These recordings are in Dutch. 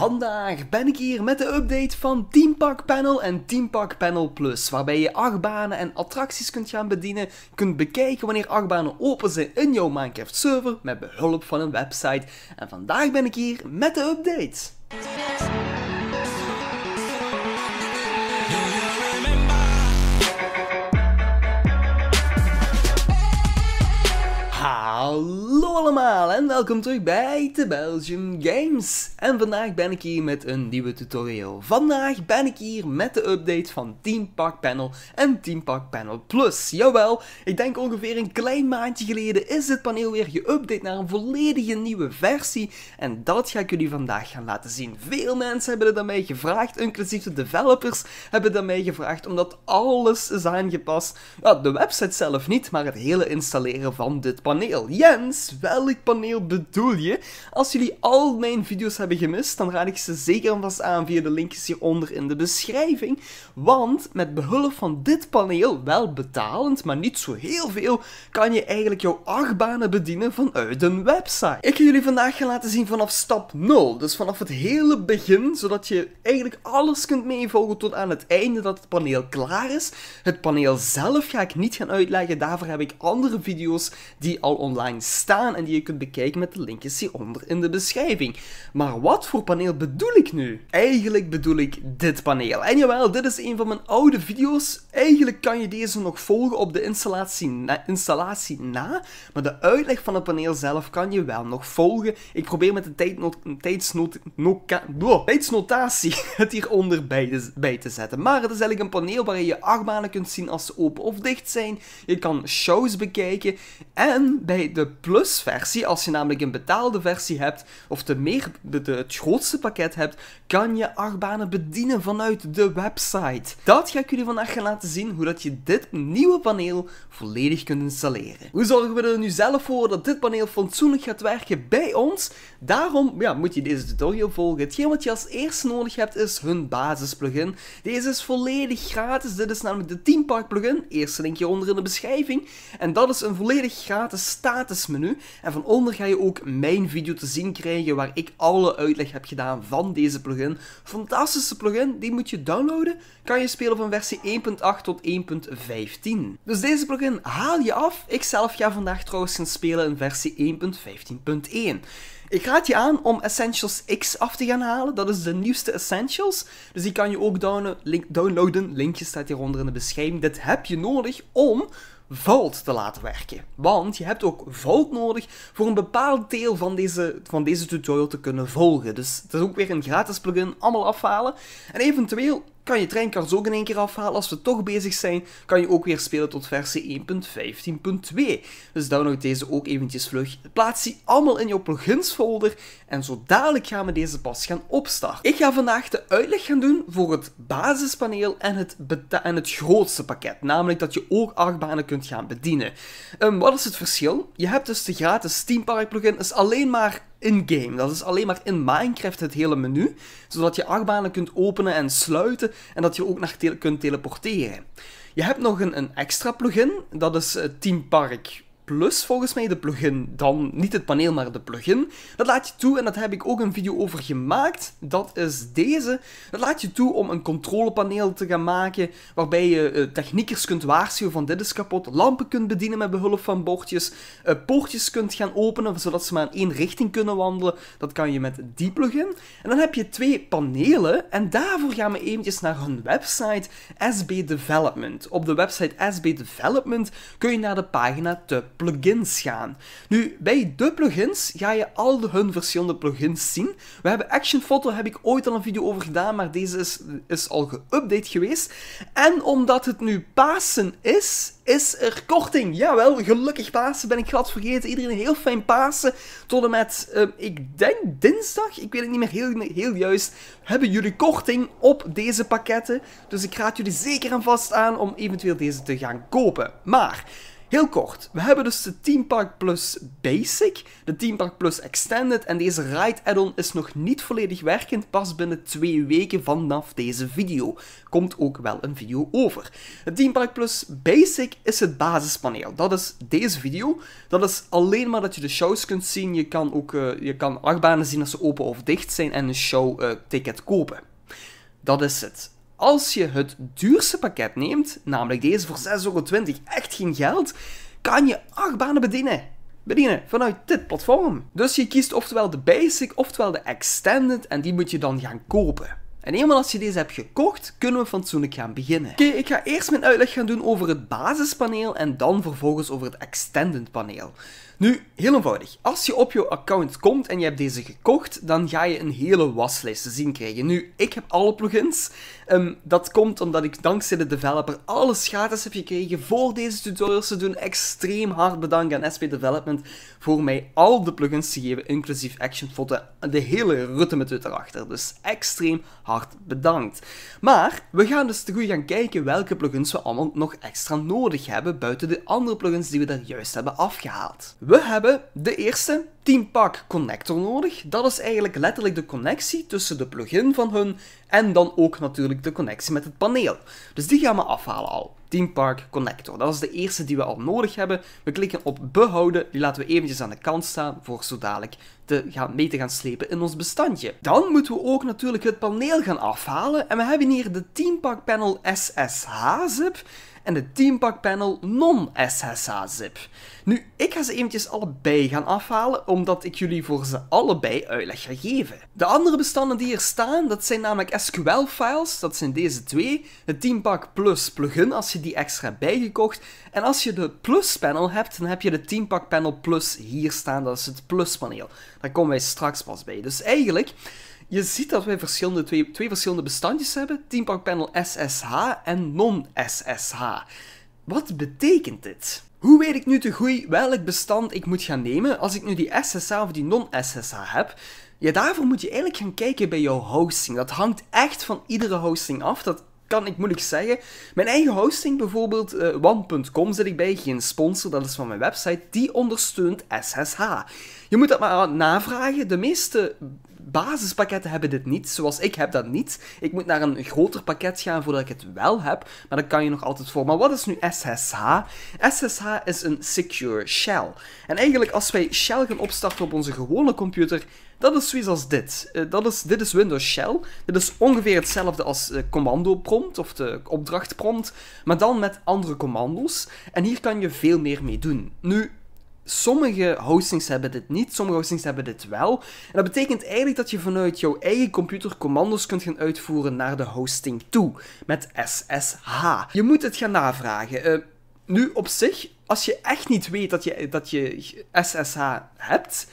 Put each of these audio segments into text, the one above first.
Vandaag ben ik hier met de update van Team Park Panel en Team Park Panel Plus, waarbij je achtbanen en attracties kunt gaan bedienen, kunt bekijken wanneer achtbanen open zijn in jouw Minecraft server met behulp van een website. En vandaag ben ik hier met de update. Hallo! Hallo allemaal en welkom terug bij The Belgium Games. En vandaag ben ik hier met een nieuwe tutorial. Vandaag ben ik hier met de update van Team Park Panel en Team Park Panel Plus. Jawel, ik denk ongeveer een klein maandje geleden is dit paneel weer geüpdate naar een volledige nieuwe versie. En dat ga ik jullie vandaag gaan laten zien. Veel mensen hebben het aan mij gevraagd, inclusief de developers hebben het aan mij gevraagd, omdat alles is aangepast. Nou, de website zelf niet, maar het hele installeren van dit paneel. Jens, welk paneel bedoel je? Als jullie al mijn video's hebben gemist, dan raad ik ze zeker en vast aan via de linkjes hieronder in de beschrijving. Want met behulp van dit paneel, wel betalend, maar niet zo heel veel, kan je eigenlijk jouw banen bedienen vanuit een website. Ik ga jullie vandaag gaan laten zien vanaf stap 0, dus vanaf het hele begin, zodat je eigenlijk alles kunt meevolgen tot aan het einde dat het paneel klaar is. Het paneel zelf ga ik niet gaan uitleggen, daarvoor heb ik andere video's die al online staan en die je kunt bekijken met de linkjes hieronder in de beschrijving. Maar wat voor paneel bedoel ik nu? Eigenlijk bedoel ik dit paneel. En jawel, dit is een van mijn oude video's. Eigenlijk kan je deze nog volgen op de installatie na, installatie na maar de uitleg van het paneel zelf kan je wel nog volgen. Ik probeer met de tijdno tijdsnot tijdsnotatie het hieronder bij te, bij te zetten. Maar het is eigenlijk een paneel waarin je achtbanen kunt zien als ze open of dicht zijn. Je kan shows bekijken. En bij de plus versie. Als je namelijk een betaalde versie hebt, of de meer, de, het grootste pakket hebt, kan je achtbanen bedienen vanuit de website. Dat ga ik jullie vandaag gaan laten zien, hoe dat je dit nieuwe paneel volledig kunt installeren. Hoe zorgen we er nu zelf voor dat dit paneel fatsoenlijk gaat werken bij ons? Daarom ja, moet je deze tutorial volgen. Hetgeen wat je als eerste nodig hebt is hun basisplugin. Deze is volledig gratis. Dit is namelijk de Team Park plugin. Eerste linkje onder in de beschrijving. En dat is een volledig gratis statusmenu. En van onder ga je ook mijn video te zien krijgen waar ik alle uitleg heb gedaan van deze plugin. Fantastische plugin, die moet je downloaden. Kan je spelen van versie 1.8 tot 1.15. Dus deze plugin haal je af. Ik zelf ga vandaag trouwens gaan spelen in versie 1.15.1. Ik raad je aan om Essentials X af te gaan halen. Dat is de nieuwste Essentials. Dus die kan je ook downloaden. Link downloaden. Linkje staat hieronder in de beschrijving. Dit heb je nodig om Volt te laten werken. Want je hebt ook Volt nodig voor een bepaald deel van deze, van deze tutorial te kunnen volgen. Dus het is ook weer een gratis plugin, allemaal afhalen. En eventueel kan je treinkaart ook in één keer afhalen. Als we toch bezig zijn, kan je ook weer spelen tot versie 1.15.2. Dus download deze ook eventjes vlug. Plaats die allemaal in jouw plugins folder. En zo dadelijk gaan we deze pas gaan opstarten. Ik ga vandaag de uitleg gaan doen voor het basispaneel en het, en het grootste pakket. Namelijk dat je ook banen kunt gaan bedienen. Um, wat is het verschil? Je hebt dus de gratis Steam Park plugin. is alleen maar in-game. Dat is alleen maar in Minecraft het hele menu, zodat je achtbanen kunt openen en sluiten en dat je ook naar kunt teleporteren. Je hebt nog een, een extra plugin, dat is eh, Team Park. Plus, volgens mij, de plugin. Dan niet het paneel, maar de plugin. Dat laat je toe, en dat heb ik ook een video over gemaakt. Dat is deze. Dat laat je toe om een controlepaneel te gaan maken, waarbij je eh, techniekers kunt waarschuwen van dit is kapot, lampen kunt bedienen met behulp van bordjes, eh, poortjes kunt gaan openen, zodat ze maar in één richting kunnen wandelen. Dat kan je met die plugin. En dan heb je twee panelen, en daarvoor gaan we eventjes naar hun website SB Development. Op de website SB Development kun je naar de pagina te plugins gaan. Nu, bij de plugins ga je al hun verschillende plugins zien. We hebben Action Photo, heb ik ooit al een video over gedaan, maar deze is, is al geüpdate geweest. En omdat het nu Pasen is, is er korting. Jawel, gelukkig Pasen ben ik glad vergeten. Iedereen heel fijn Pasen. Tot en met, eh, ik denk dinsdag, ik weet het niet meer heel, heel juist, hebben jullie korting op deze pakketten. Dus ik raad jullie zeker aan vast aan om eventueel deze te gaan kopen. Maar... Heel kort, we hebben dus de Theme Park Plus Basic, de Theme Park Plus Extended en deze Ride add-on is nog niet volledig werkend, pas binnen twee weken vanaf deze video. Komt ook wel een video over. Het Theme Park Plus Basic is het basispaneel, dat is deze video. Dat is alleen maar dat je de shows kunt zien, je kan ook uh, je kan achtbanen zien als ze open of dicht zijn en een show eh, ticket kopen. Dat is het. Als je het duurste pakket neemt, namelijk deze voor 6,20 euro, echt geen geld, kan je 8 banen bedienen. Bedienen vanuit dit platform. Dus je kiest oftewel de basic oftewel de extended en die moet je dan gaan kopen. En eenmaal als je deze hebt gekocht, kunnen we fatsoenlijk gaan beginnen. Oké, ik ga eerst mijn uitleg gaan doen over het basispaneel en dan vervolgens over het extended paneel. Nu, heel eenvoudig. Als je op je account komt en je hebt deze gekocht, dan ga je een hele waslijst te zien krijgen. Nu, ik heb alle plugins. Ehm, dat komt omdat ik dankzij de developer alle gratis heb gekregen voor deze tutorials te doen. Extreem hard bedankt aan SP Development voor mij al de plugins te geven, inclusief Actionfoto, de hele rutte met het erachter. Dus extreem hard bedankt. Maar, we gaan dus goed gaan kijken welke plugins we allemaal nog extra nodig hebben, buiten de andere plugins die we daar juist hebben afgehaald. We hebben de eerste Teampak connector nodig. Dat is eigenlijk letterlijk de connectie tussen de plugin van hun en dan ook natuurlijk de connectie met het paneel. Dus die gaan we afhalen al. Teampark Connector. Dat is de eerste die we al nodig hebben. We klikken op behouden. Die laten we eventjes aan de kant staan voor zo dadelijk te gaan mee te gaan slepen in ons bestandje. Dan moeten we ook natuurlijk het paneel gaan afhalen. En we hebben hier de Teampark Panel SSH-zip en de teampakpanel Panel non-SSH-zip. Nu, ik ga ze eventjes allebei gaan afhalen, omdat ik jullie voor ze allebei uitleg ga geven. De andere bestanden die hier staan, dat zijn namelijk SQL-files, dat zijn deze twee, het Teampak Plus plugin als je die extra hebt bijgekocht, en als je de Plus panel hebt, dan heb je de teampakpanel Panel Plus hier staan, dat is het Plus paneel. Daar komen wij straks pas bij. Dus eigenlijk je ziet dat wij verschillende, twee, twee verschillende bestandjes hebben. Teampark Panel SSH en non-SSH. Wat betekent dit? Hoe weet ik nu te goed welk bestand ik moet gaan nemen als ik nu die SSH of die non-SSH heb? Ja, daarvoor moet je eigenlijk gaan kijken bij jouw hosting. Dat hangt echt van iedere hosting af. Dat kan ik moeilijk zeggen. Mijn eigen hosting bijvoorbeeld, uh, eh, one.com zit ik bij, geen sponsor, dat is van mijn website, die ondersteunt SSH. Je moet dat maar navragen. De meeste basispakketten hebben dit niet. Zoals ik heb dat niet. Ik moet naar een groter pakket gaan voordat ik het wel heb. Maar dat kan je nog altijd voor. Maar wat is nu SSH? SSH is een Secure Shell. En eigenlijk als wij Shell gaan opstarten op onze gewone computer, dat is zoiets als dit. Eh, dat is, dit is Windows Shell. Dit is ongeveer hetzelfde als de eh, commando prompt of de opdracht prompt, maar dan met andere commando's. En hier kan je veel meer mee doen. Nu, sommige hostings hebben dit niet, sommige hostings hebben dit wel. En dat betekent eigenlijk dat je vanuit jouw eigen computer commando's kunt gaan uitvoeren naar de hosting toe, met SSH. Je moet het gaan navragen. Eh, nu, op zich, als je echt niet weet dat je, dat je SSH hebt,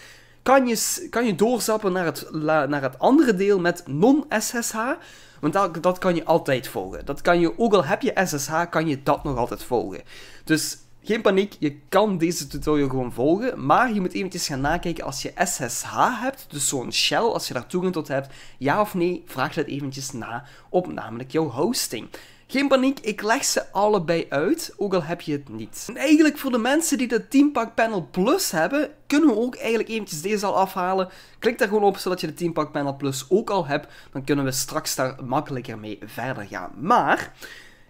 kan je, kan je doorzappen naar het, naar het andere deel met non-SSH. Want dat, dat kan je altijd volgen. Dat kan je, ook al heb je SSH, kan je dat nog altijd volgen. Dus geen paniek, je kan deze tutorial gewoon volgen, maar je moet eventjes gaan nakijken als je SSH hebt, dus zo'n shell, als je daar toegang tot hebt, ja of nee, vraag dat eventjes na op namelijk jouw hosting. Geen paniek, ik leg ze allebei uit, ook al heb je het niet. En eigenlijk voor de mensen die de Teampak Panel Plus hebben, kunnen we ook eigenlijk eventjes deze al afhalen. Klik daar gewoon op, zodat je de Teampak Panel Plus ook al hebt. Dan kunnen we straks daar makkelijker mee verder gaan. Maar...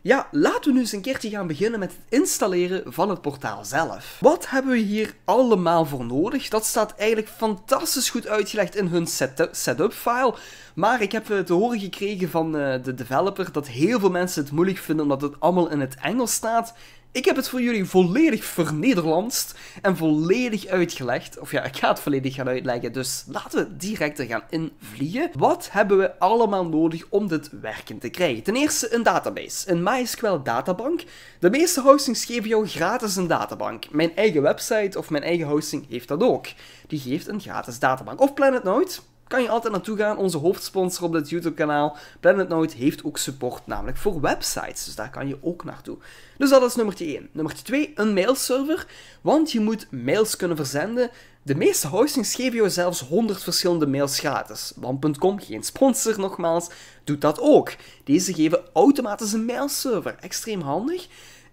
Ja, laten we nu eens een keertje gaan beginnen met het installeren van het portaal zelf. Wat hebben we hier allemaal voor nodig? Dat staat eigenlijk fantastisch goed uitgelegd in hun setup file. Maar ik heb eh, te horen gekregen van eh, de developer dat heel veel mensen het moeilijk vinden omdat het allemaal in het Engels staat. Ik heb het voor jullie volledig vernederlandst en volledig uitgelegd. Of ja, ik ga het volledig gaan uitleggen, dus laten we direct er gaan invliegen. Wat hebben we allemaal nodig om dit werken te krijgen? Ten eerste een database, een MySQL databank. De meeste hostings geven jou gratis een databank. Mijn eigen website of mijn eigen hosting heeft dat ook. Die geeft een gratis databank. Of Planet Nooit? kan je altijd naartoe gaan. Onze hoofdsponsor op dit YouTube-kanaal, Planet Note, heeft ook support, namelijk voor websites. Dus daar kan je ook naartoe. Dus dat is nummer 1. Nummer 2, een mailserver. Want je moet mails kunnen verzenden. De meeste hostings geven jou zelfs 100 verschillende mails gratis. Want.com, geen sponsor nogmaals, doet dat ook. Deze geven automatisch een mailserver. Extreem handig.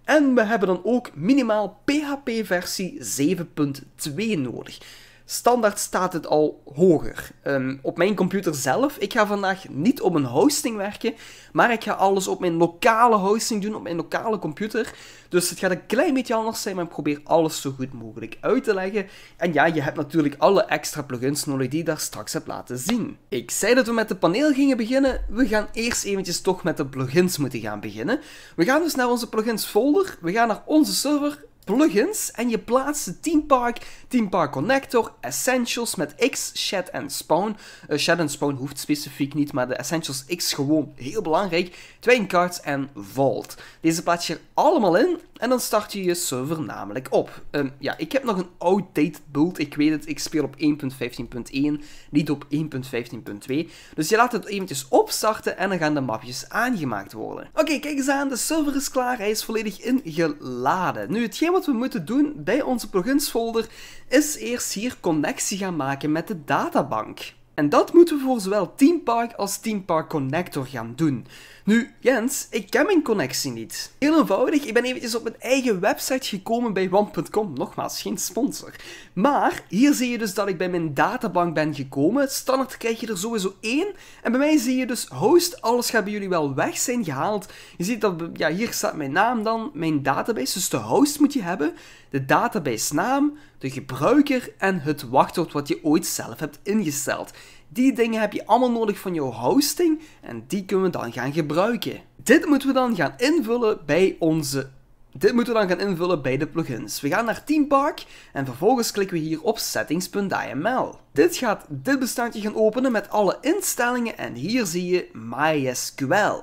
En we hebben dan ook minimaal PHP versie 7.2 nodig. Standaard staat het al hoger. Ehm, op mijn computer zelf, ik ga vandaag niet op een hosting werken, maar ik ga alles op mijn lokale hosting doen, op mijn lokale computer. Dus het gaat een klein beetje anders zijn, maar ik probeer alles zo goed mogelijk uit te leggen. En ja, je hebt natuurlijk alle extra plugins nodig die ik daar straks heb laten zien. Ik zei dat we met de paneel gingen beginnen. We gaan eerst eventjes toch met de plugins moeten gaan beginnen. We gaan dus naar onze plugins folder, we gaan naar onze server, plugins en je plaatst de TeamPark TeamPark Connector, Essentials met X, Shed en Spawn. Uh, Shed en Spawn hoeft specifiek niet, maar de Essentials X gewoon heel belangrijk. Twin Cards en Vault. Deze plaats je er allemaal in en dan start je je server namelijk op. Ehm, ja, ik heb nog een outdated build, ik weet het, ik speel op 1.15.1, niet op 1.15.2. Dus je laat het eventjes opstarten en dan gaan de mapjes aangemaakt worden. Oké, kijk eens aan, de server is klaar, hij is volledig ingeladen. Nu, hetgeen wat we moeten doen bij onze pluginsfolder is eerst hier connectie gaan maken met de databank. En dat moeten we voor zowel TeamPark als TeamPark Connector gaan doen. Nu, Jens, ik ken mijn connectie niet. Heel eenvoudig, ik ben eventjes op mijn eigen website gekomen bij WAM.com. Nogmaals, geen sponsor. Maar hier zie je dus dat ik bij mijn databank ben gekomen. Standaard krijg je er sowieso één. En bij mij zie je dus host, alles gaat bij jullie wel weg zijn gehaald. Je ziet dat, ja, hier staat mijn naam dan, mijn database. Dus de host moet je hebben, de database naam, de gebruiker en het wachtwoord wat je ooit zelf hebt ingesteld. Die dingen heb je allemaal nodig van jouw hosting en die kunnen we dan gaan gebruiken. Dit moeten we dan gaan invullen bij onze dit moeten we dan gaan invullen bij de plugins. We gaan naar Teampark en vervolgens klikken we hier op settings.yml. Dit gaat dit bestandje gaan openen met alle instellingen en hier zie je MySQL.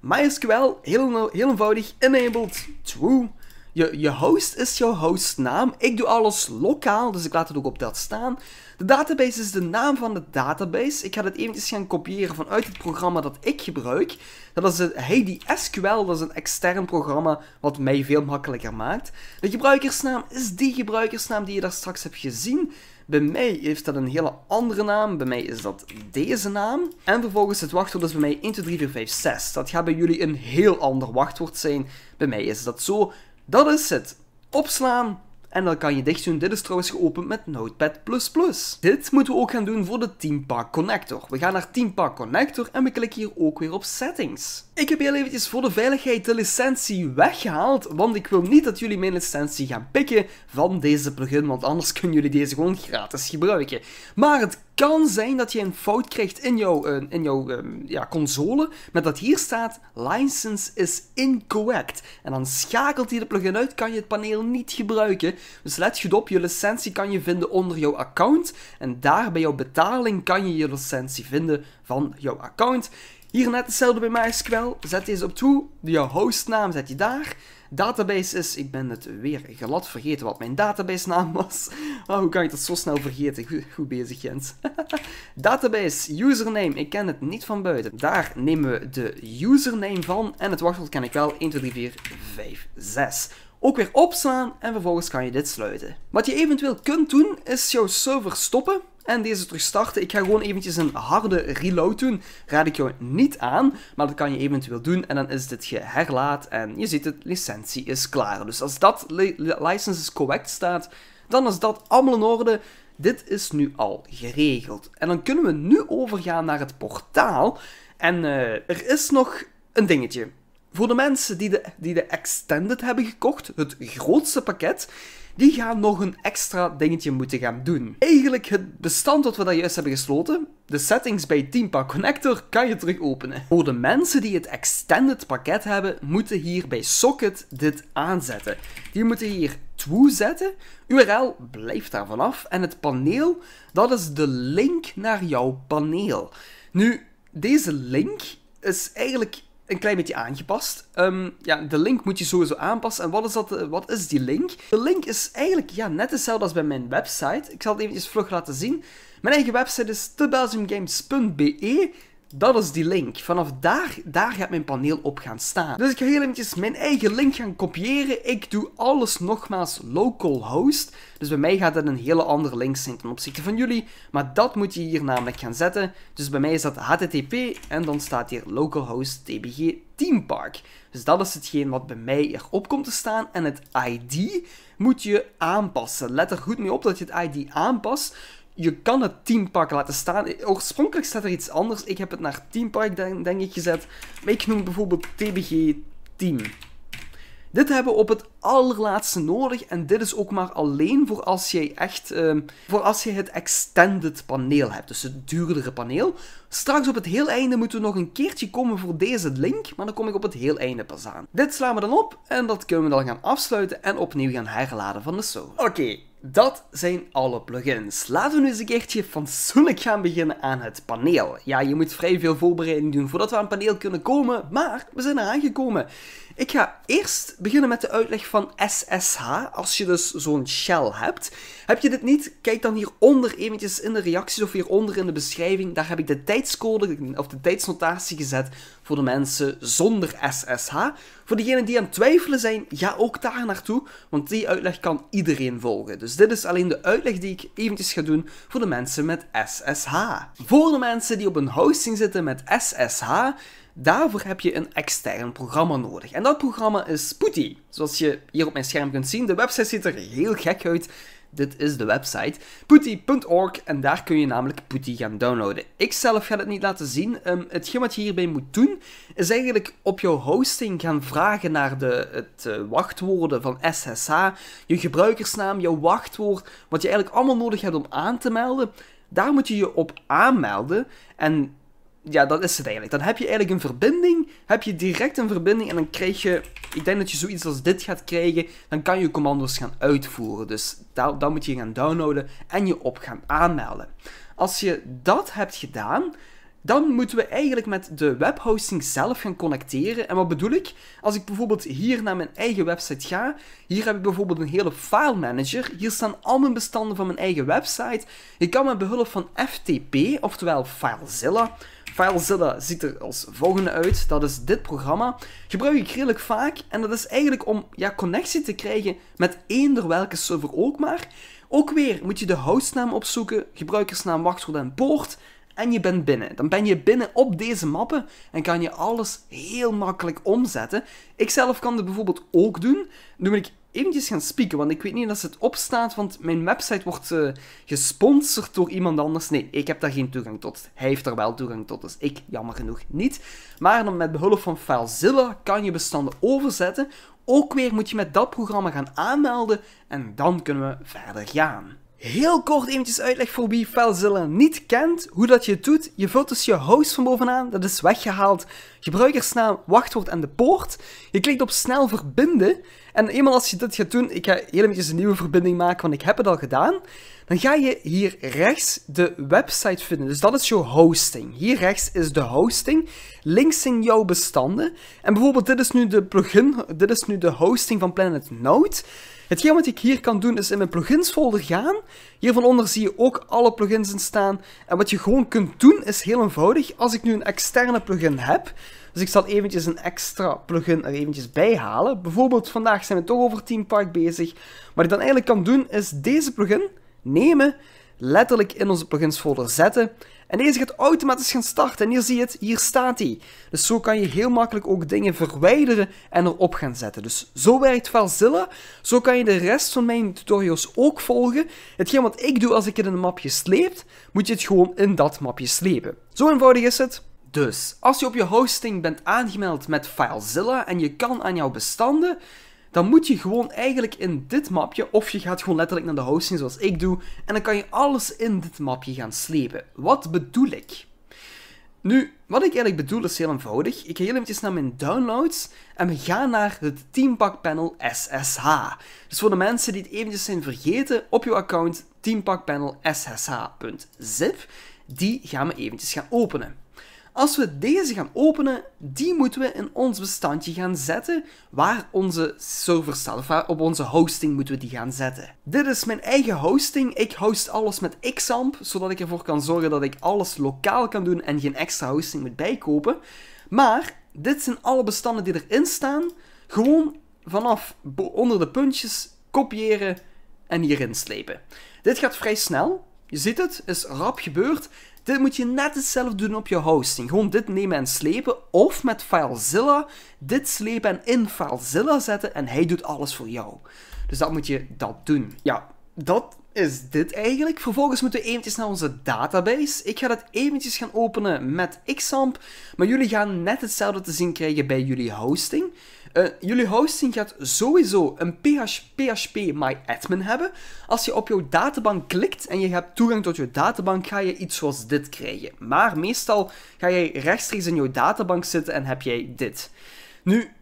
MySQL, heel, heel eenvoudig, enabled, true. Je, je host is jouw hostnaam. Ik doe alles lokaal, dus ik laat het ook op dat staan. De database is de naam van de database. Ik ga dit eventjes gaan kopiëren vanuit het programma dat ik gebruik. Dat is het Heidi SQL, dat is een extern programma wat mij veel makkelijker maakt. De gebruikersnaam is die gebruikersnaam die je daar straks hebt gezien. Bij mij heeft dat een hele andere naam. Bij mij is dat deze naam. En vervolgens het wachtwoord is bij mij 123456. Dat gaat bij jullie een heel ander wachtwoord zijn. Bij mij is dat zo. Dat is het. Opslaan. En dan kan je dicht doen. Dit is trouwens geopend met Notepad++. Dit moeten we ook gaan doen voor de 10 connector. We gaan naar 10 connector en we klikken hier ook weer op settings. Ik heb heel eventjes voor de veiligheid de licentie weggehaald, want ik wil niet dat jullie mijn licentie gaan pikken van deze plugin, want anders kunnen jullie deze gewoon gratis gebruiken. Maar het kan zijn dat je een fout krijgt in jouw, eh, in jouw ehm, ja, console met dat hier staat license is incorrect. En dan schakelt hij de plugin uit, kan je het paneel niet gebruiken. Dus let goed op, je licentie kan je vinden onder jouw account en daar bij jouw betaling kan je je licentie vinden van jouw account. Hier net hetzelfde bij MySQL. Zet deze op toe. Je hostnaam zet je daar. Database is, ik ben het weer glad vergeten wat mijn database naam was. Oh, hoe kan ik dat zo snel vergeten? Goed, goed bezig, Jens. database, username, ik ken het niet van buiten. Daar nemen we de username van en het wachtwoord ken ik wel. 1, 2, 3, 4, 5, 6 ook weer opslaan en vervolgens kan je dit sluiten. Wat je eventueel kunt doen is jouw server stoppen en deze terugstarten. Ik ga gewoon eventjes een harde reload doen. Raad ik jou niet aan, maar dat kan je eventueel doen. En dan is dit geherlaat en je ziet het, licentie is klaar. Dus als dat license is correct staat, dan is dat allemaal in orde. Dit is nu al geregeld. En dan kunnen we nu overgaan naar het portaal. En eh, er is nog een dingetje. Voor de mensen die de, die de Extended hebben gekocht, het grootste pakket, die gaan nog een extra dingetje moeten gaan doen. Eigenlijk het bestand dat we daar juist hebben gesloten, de settings bij Teampa Connector, kan je terug openen. Voor de mensen die het extended pakket hebben, moeten hier bij Socket dit aanzetten. Die moeten hier true zetten, URL blijft daar vanaf en het paneel, dat is de link naar jouw paneel. Nu, deze link is eigenlijk een klein beetje aangepast. Ehm, ja, de link moet je sowieso aanpassen. En wat is, dat, eh, wat is die link? De link is eigenlijk ja, net hetzelfde als bij mijn website. Ik zal het eventjes vlug laten zien. Mijn eigen website is tobelgiumgames.be dat is die link. Vanaf daar, daar gaat mijn paneel op gaan staan. Dus ik ga heel eventjes mijn eigen link gaan kopiëren. Ik doe alles nogmaals localhost. Dus bij mij gaat dat een hele andere link zijn ten opzichte van jullie. Maar dat moet je hier namelijk gaan zetten. Dus bij mij is dat http en dan staat hier localhost tbg teampark. Dus dat is hetgeen wat bij mij erop komt te staan. En het ID moet je aanpassen. Let er goed mee op dat je het ID aanpast je kan het teampark laten staan. Oorspronkelijk staat er iets anders. Ik heb het naar teampark denk, denk ik gezet. Maar ik noem het bijvoorbeeld TBG team. Dit hebben we op het allerlaatste nodig en dit is ook maar alleen voor als jij echt, ehm, voor als je het extended paneel hebt, dus het duurdere paneel. Straks op het heel einde moeten we nog een keertje komen voor deze link, maar dan kom ik op het heel einde pas aan. Dit slaan we dan op en dat kunnen we dan gaan afsluiten en opnieuw gaan herladen van de show. Oké, dat zijn alle plugins. Laten we nu eens een keertje fatsoenlijk gaan beginnen aan het paneel. Ja, je moet vrij veel voorbereiding doen voordat we aan het paneel kunnen komen, maar we zijn aangekomen. Ik ga eerst beginnen met de uitleg van SSH. Als je dus zo'n shell hebt. Heb je dit niet? Kijk dan hieronder eventjes in de reacties of hieronder in de beschrijving. Daar heb ik de tijdscode of de tijdsnotatie gezet voor de mensen zonder SSH. Voor degenen die aan het twijfelen zijn, ga ook daar naartoe, want die uitleg kan iedereen volgen. Dus dit is alleen de uitleg die ik eventjes ga doen voor de mensen met SSH. Voor de mensen die op een hosting zitten met SSH, Daarvoor heb je een extern programma nodig. En dat programma is Putty. Zoals je hier op mijn scherm kunt zien, de website ziet er heel gek uit. Dit is de website. Putty.org en daar kun je namelijk Putty gaan downloaden. Ik zelf ga het niet laten zien. Um, hetgeen wat je hierbij moet doen, is eigenlijk op jouw hosting gaan vragen naar de, het eh, wachtwoorden van SSH, je gebruikersnaam, je wachtwoord, wat je eigenlijk allemaal nodig hebt om aan te melden. Daar moet je je op aanmelden en ja, dat is het eigenlijk. Dan heb je eigenlijk een verbinding, heb je direct een verbinding en dan krijg je, ik denk dat je zoiets als dit gaat krijgen, dan kan je commando's gaan uitvoeren. Dus dan moet je gaan downloaden en je op gaan aanmelden. Als je dat hebt gedaan, dan moeten we eigenlijk met de webhosting zelf gaan connecteren. En wat bedoel ik? Als ik bijvoorbeeld hier naar mijn eigen website ga, hier heb ik bijvoorbeeld een hele file manager. Hier staan al mijn bestanden van mijn eigen website. Ik kan met behulp van FTP, oftewel FileZilla, FileZilla ziet er als volgende uit. Dat is dit programma. Gebruik ik redelijk vaak en dat is eigenlijk om ja, connectie te krijgen met eender welke server ook maar. Ook weer moet je de hostnaam opzoeken, gebruikersnaam, wachtwoord en poort. En je bent binnen. Dan ben je binnen op deze mappen en kan je alles heel makkelijk omzetten. Ikzelf kan dit bijvoorbeeld ook doen. Dan ik eventjes gaan spieken, want ik weet niet of het opstaat, want mijn website wordt uh, gesponsord door iemand anders. Nee, ik heb daar geen toegang tot. Hij heeft er wel toegang tot, dus ik jammer genoeg niet. Maar met behulp van FileZilla kan je bestanden overzetten. Ook weer moet je met dat programma gaan aanmelden en dan kunnen we verder gaan. Heel kort eventjes uitleg voor wie FileZilla niet kent, hoe dat je doet. Je vult dus je host van bovenaan, dat is weggehaald. Gebruikersnaam, wachtwoord en de poort. Je klikt op snel verbinden. En eenmaal als je dit gaat doen, ik ga heel eventjes een nieuwe verbinding maken, want ik heb het al gedaan. Dan ga je hier rechts de website vinden. Dus dat is jouw hosting. Hier rechts is de hosting. Links zijn jouw bestanden. En bijvoorbeeld dit is nu de plugin, dit is nu de hosting van Planet Node. Hetgeen wat ik hier kan doen is in mijn plugins folder gaan. Hier van onder zie je ook alle plugins in staan. En wat je gewoon kunt doen is heel eenvoudig. Als ik nu een externe plugin heb, dus ik zal eventjes een extra plugin er eventjes bij halen. Bijvoorbeeld vandaag zijn we toch over Team Park bezig. Wat ik dan eigenlijk kan doen is deze plugin nemen, letterlijk in onze plugins folder zetten. En deze gaat automatisch gaan starten. En hier zie je het, hier staat hij. Dus zo kan je heel makkelijk ook dingen verwijderen en erop gaan zetten. Dus zo werkt Valzilla. Zo kan je de rest van mijn tutorials ook volgen. Hetgeen wat ik doe als ik in een mapje sleep, moet je het gewoon in dat mapje slepen. Zo eenvoudig is het. Dus, als je op je hosting bent aangemeld met FileZilla en je kan aan jouw bestanden, dan moet je gewoon eigenlijk in dit mapje, of je gaat gewoon letterlijk naar de hosting zoals ik doe, en dan kan je alles in dit mapje gaan slepen. Wat bedoel ik? Nu, wat ik eigenlijk bedoel is heel eenvoudig. Ik ga heel eventjes naar mijn downloads en we gaan naar het Teampak Panel SSH. Dus voor de mensen die het eventjes zijn vergeten, op je account teampakpanel ssh.zip, die gaan we eventjes gaan openen. Als we deze gaan openen, die moeten we in ons bestandje gaan zetten, waar onze server staat, op onze hosting moeten we die gaan zetten. Dit is mijn eigen hosting, ik host alles met Xamp, zodat ik ervoor kan zorgen dat ik alles lokaal kan doen en geen extra hosting moet bijkopen. Maar, dit zijn alle bestanden die erin staan, gewoon vanaf onder de puntjes kopiëren en hierin slepen. Dit gaat vrij snel, je ziet het, is rap gebeurd. Dit moet je net hetzelfde doen op je hosting. Gewoon dit nemen en slepen. Of met FileZilla dit slepen en in FileZilla zetten. En hij doet alles voor jou. Dus dat moet je dat doen. Ja, dat is dit eigenlijk. Vervolgens moeten we eventjes naar onze database. Ik ga dat eventjes gaan openen met Xamp. Maar jullie gaan net hetzelfde te zien krijgen bij jullie hosting. Eh, jullie hosting gaat sowieso een PHP MyAdmin hebben. Als je op jouw databank klikt en je hebt toegang tot je databank, ga je iets zoals dit krijgen. Maar meestal ga je rechtstreeks in jouw databank zitten en heb jij dit. Nu,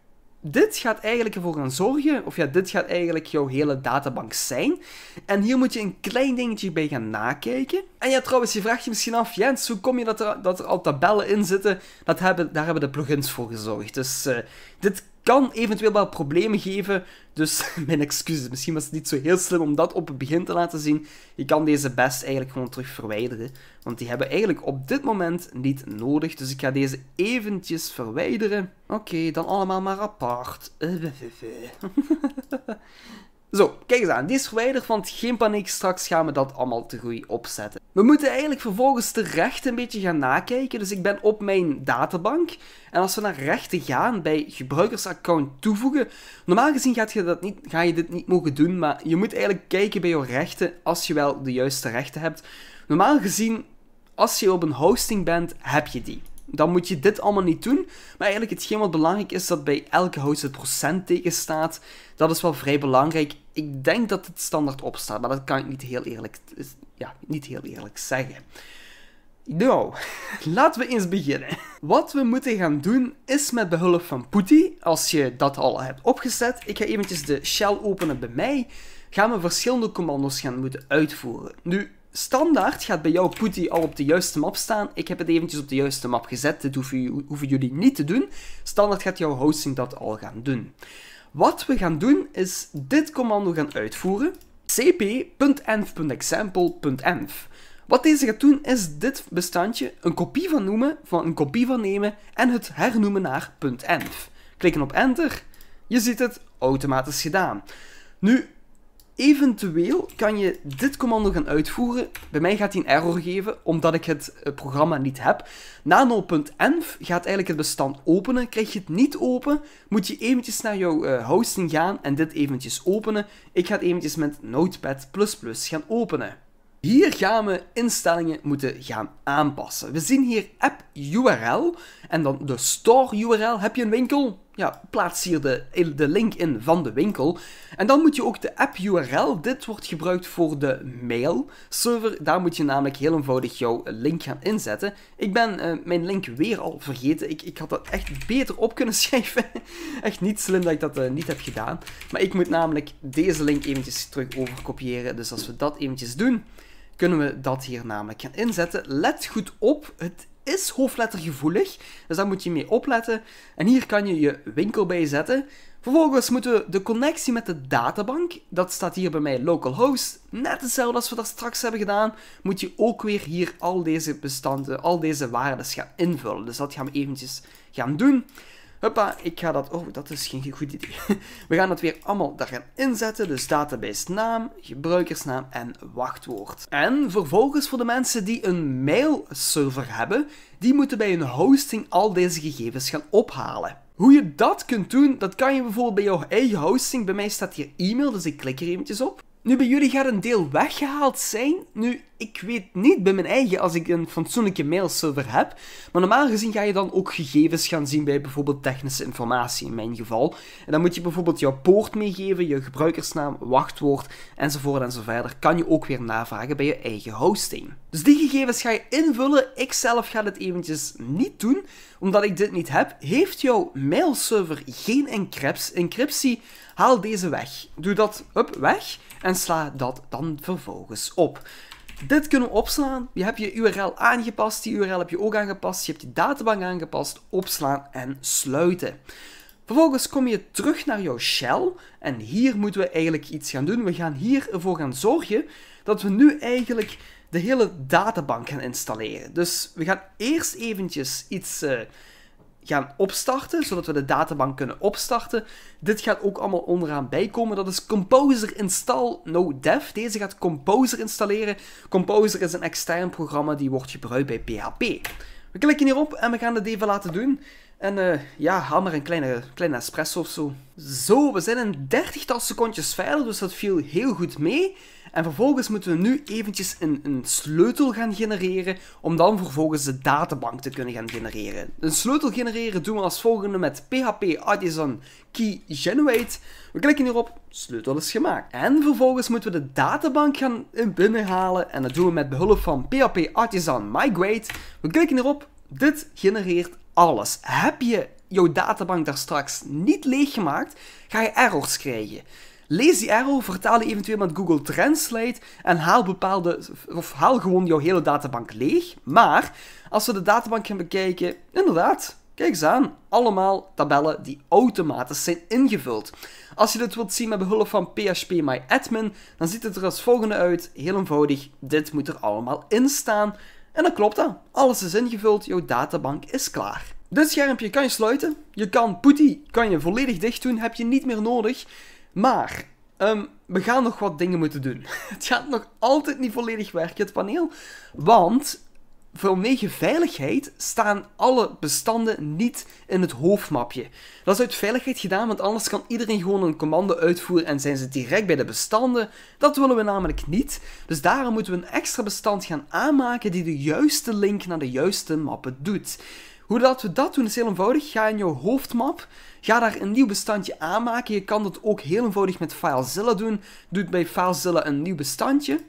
dit gaat eigenlijk ervoor gaan zorgen, of ja, dit gaat eigenlijk jouw hele databank zijn. En hier moet je een klein dingetje bij gaan nakijken. En ja, trouwens, je vraagt je misschien af, Jens, hoe kom je dat er, dat er al tabellen in zitten? Dat hebben, daar hebben de plugins voor gezorgd. Dus uh, dit kan eventueel wel problemen geven. Dus mijn excuses. Misschien was het niet zo heel slim om dat op het begin te laten zien. Je kan deze best eigenlijk gewoon terug verwijderen. Want die hebben eigenlijk op dit moment niet nodig. Dus ik ga deze eventjes verwijderen. Oké, dan allemaal maar apart. Eh, Zo, kijk eens aan, die is verwijderd, want geen paniek, straks gaan we dat allemaal te goed opzetten. We moeten eigenlijk vervolgens de rechten een beetje gaan nakijken, dus ik ben op mijn databank. En als we naar rechten gaan bij gebruikersaccount toevoegen, normaal gezien gaat je, dat niet, ga je dit niet mogen doen, maar je moet eigenlijk kijken bij je rechten als je wel de juiste rechten hebt. Normaal gezien, als je op een hosting bent, heb je die dan moet je dit allemaal niet doen. Maar eigenlijk hetgeen wat belangrijk is dat bij elke house het procent tegen staat. Dat is wel vrij belangrijk. Ik denk dat het standaard opstaat, maar dat kan ik niet heel eerlijk, ja, niet heel eerlijk zeggen. Nou, laten we eens beginnen. Wat we moeten gaan doen is met behulp van Putty, als je dat al hebt opgezet. Ik ga eventjes de shell openen bij mij. Gaan we verschillende commando's gaan moeten uitvoeren. Nu, standaard gaat bij jou Putty al op de juiste map staan. Ik heb het eventjes op de juiste map gezet. Dit hoeven, jullie niet te doen. Standaard gaat jouw hosting dat al gaan doen. Wat we gaan doen is dit commando gaan uitvoeren. cp.env.example.env Wat deze gaat doen is dit bestandje een kopie van noemen, van een kopie van nemen en het hernoemen naar .env. Klikken op enter. Je ziet het, automatisch gedaan. Nu, Eventueel kan je dit commando gaan uitvoeren. Bij mij gaat hij een error geven, omdat ik het eh, programma niet heb. Nano.env gaat eigenlijk het bestand openen. Krijg je het niet open, moet je eventjes naar jouw eh, hosting gaan en dit eventjes openen. Ik ga het eventjes met Notepad++ gaan openen. Hier gaan we instellingen moeten gaan aanpassen. We zien hier app URL en dan de store URL. Heb je een winkel? ja, plaats hier de, de link in van de winkel. En dan moet je ook de app URL, dit wordt gebruikt voor de mail server. Daar moet je namelijk heel eenvoudig jouw link gaan inzetten. Ik ben eh, mijn link weer al vergeten. Ik, ik had dat echt beter op kunnen schrijven. echt niet slim dat ik dat eh, niet heb gedaan. Maar ik moet namelijk deze link eventjes terug overkopiëren. Dus als we dat eventjes doen kunnen we dat hier namelijk gaan inzetten. Let goed op, het is hoofdlettergevoelig, dus daar moet je mee opletten. En hier kan je je winkel bij zetten. Vervolgens moeten we de connectie met de databank, dat staat hier bij mij localhost, net hetzelfde als we dat straks hebben gedaan, moet je ook weer hier al deze bestanden, al deze waarden gaan invullen. Dus dat gaan we eventjes gaan doen. Huppa, ik ga dat... Oh, dat is geen goed idee. We gaan dat weer allemaal daar gaan inzetten. Dus database naam, gebruikersnaam en wachtwoord. En vervolgens voor de mensen die een mailserver hebben, die moeten bij hun hosting al deze gegevens gaan ophalen. Hoe je dat kunt doen, dat kan je bijvoorbeeld bij jouw eigen hosting. Bij mij staat hier e-mail, dus ik klik er eventjes op. Nu, bij jullie gaat een deel weggehaald zijn. Nu, ik weet niet bij mijn eigen als ik een fatsoenlijke mailserver heb. Maar normaal gezien ga je dan ook gegevens gaan zien bij bijvoorbeeld technische informatie in mijn geval. En dan moet je bijvoorbeeld jouw poort meegeven, je gebruikersnaam, wachtwoord enzovoort enzoverder. Kan je ook weer navragen bij je eigen hosting. Dus die gegevens ga je invullen. Ik zelf ga dit eventjes niet doen, omdat ik dit niet heb. Heeft jouw mailserver geen encryptie? Haal deze weg. Doe dat, op weg en sla dat dan vervolgens op. Dit kunnen we opslaan. Je hebt je URL aangepast, die URL heb je ook aangepast, je hebt je databank aangepast, opslaan en sluiten. Vervolgens kom je terug naar jouw shell en hier moeten we eigenlijk iets gaan doen. We gaan hier ervoor gaan zorgen dat we nu eigenlijk de hele databank gaan installeren. Dus we gaan eerst eventjes iets... Eh, gaan opstarten, zodat we de databank kunnen opstarten. Dit gaat ook allemaal onderaan bijkomen. Dat is Composer Install No Dev. Deze gaat Composer installeren. Composer is een extern programma die wordt gebruikt bij PHP. We klikken hierop en we gaan het even laten doen. En uh, ja, haal maar een kleine, kleine espresso of zo. Zo, we zijn in 30 secondjes verder, dus dat viel heel goed mee. En vervolgens moeten we nu eventjes een, een, sleutel gaan genereren, om dan vervolgens de databank te kunnen gaan genereren. Een sleutel genereren doen we als volgende met PHP Artisan Key Generate. We klikken hierop, sleutel is gemaakt. En vervolgens moeten we de databank gaan eh, binnenhalen en dat doen we met behulp van PHP Artisan Migrate. We klikken hierop, dit genereert alles. Heb je jouw databank daar straks niet leeggemaakt, ga je errors krijgen. Lees die arrow, vertaal die eventueel met Google Translate en haal bepaalde, of haal gewoon jouw hele databank leeg. Maar als we de databank gaan bekijken, inderdaad, Kijk eens aan, allemaal tabellen die automatisch zijn ingevuld. Als je dit wilt zien met behulp van PHP My dan ziet het er als volgende uit. Heel eenvoudig, dit moet er allemaal in staan. En dan klopt dat. Alles is ingevuld, jouw databank is klaar. Dit schermpje kan je sluiten. Je kan Putty kan je volledig dicht doen, heb je niet meer nodig. Maar ehm, we gaan nog wat dingen moeten doen. Het gaat nog altijd niet volledig werken, het paneel. Want vanwege veiligheid staan alle bestanden niet in het hoofdmapje. Dat is uit veiligheid gedaan, want anders kan iedereen gewoon een commando uitvoeren en zijn ze direct bij de bestanden. Dat willen we namelijk niet. Dus daarom moeten we een extra bestand gaan aanmaken die de juiste link naar de juiste mappen doet. Hoe dat we dat doen is heel eenvoudig. Ga in je hoofdmap, ga daar een nieuw bestandje aanmaken. Je kan dat ook heel eenvoudig met FileZilla doen. Doe bij FileZilla een nieuw bestandje.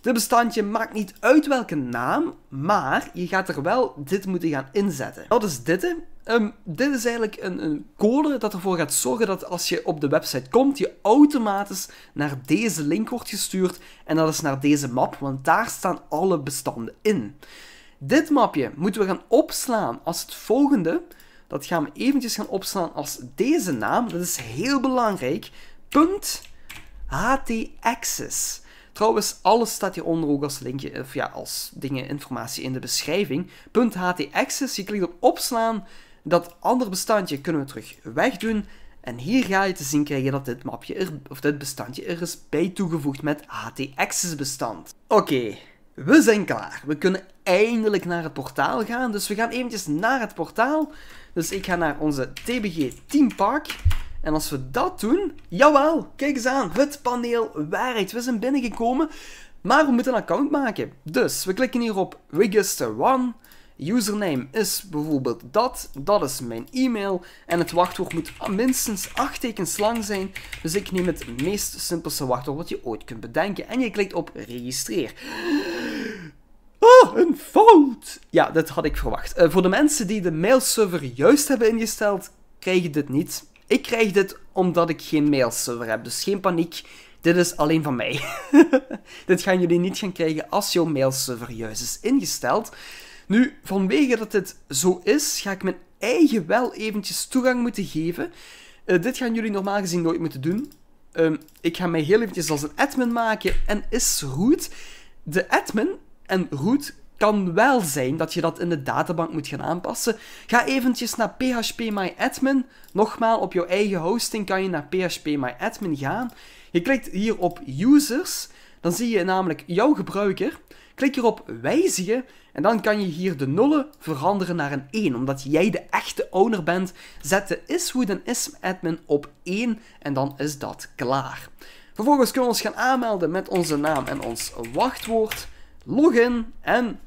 Dit bestandje maakt niet uit welke naam, maar je gaat er wel dit moeten gaan inzetten. Dat is dit. Ehm, dit is eigenlijk een, een, code dat ervoor gaat zorgen dat als je op de website komt, je automatisch naar deze link wordt gestuurd. En dat is naar deze map, want daar staan alle bestanden in. Dit mapje moeten we gaan opslaan als het volgende. Dat gaan we eventjes gaan opslaan als deze naam. Dat is heel belangrijk. Punt htAccess. Trouwens, alles staat hieronder ook als linkje, of ja, als dingen, informatie in de beschrijving. Punt .htaccess, je klikt op opslaan. Dat andere bestandje kunnen we terug wegdoen. En hier ga je te zien krijgen dat dit mapje, of dit bestandje er is bij toegevoegd met htaccess bestand. Oké, we zijn klaar. We kunnen eindelijk naar het portaal gaan. Dus we gaan eventjes naar het portaal. Dus ik ga naar onze TBG Team Park. En als we dat doen... Jawel, kijk eens aan. Het paneel werkt. We zijn binnengekomen. Maar we moeten een account maken. Dus we klikken hier op Register One. Username is bijvoorbeeld dat, dat is mijn e-mail en het wachtwoord moet minstens 8 tekens lang zijn. Dus ik neem het meest simpelste wachtwoord wat je ooit kunt bedenken en je klikt op registreer. Ah, een fout! Ja, dat had ik verwacht. Eh, voor de mensen die de mailserver juist hebben ingesteld, krijgen dit niet. Ik krijg dit omdat ik geen mailserver heb, dus geen paniek. Dit is alleen van mij. dit gaan jullie niet gaan krijgen als jouw mailserver juist is ingesteld. Nu, vanwege dat dit zo is, ga ik mijn eigen wel eventjes toegang moeten geven. Eh, dit gaan jullie normaal gezien nooit moeten doen. Ehm, ik ga mij heel eventjes als een admin maken en is root. De admin en root kan wel zijn dat je dat in de databank moet gaan aanpassen. Ga eventjes naar PHP Nogmaals, op jouw eigen hosting kan je naar PHP gaan. Je klikt hier op Users. Dan zie je namelijk jouw gebruiker. Klik hier op wijzigen en dan kan je hier de nullen veranderen naar een 1. Omdat jij de echte owner bent, zet de iswood en admin op 1 en dan is dat klaar. Vervolgens kunnen we ons gaan aanmelden met onze naam en ons wachtwoord. Login en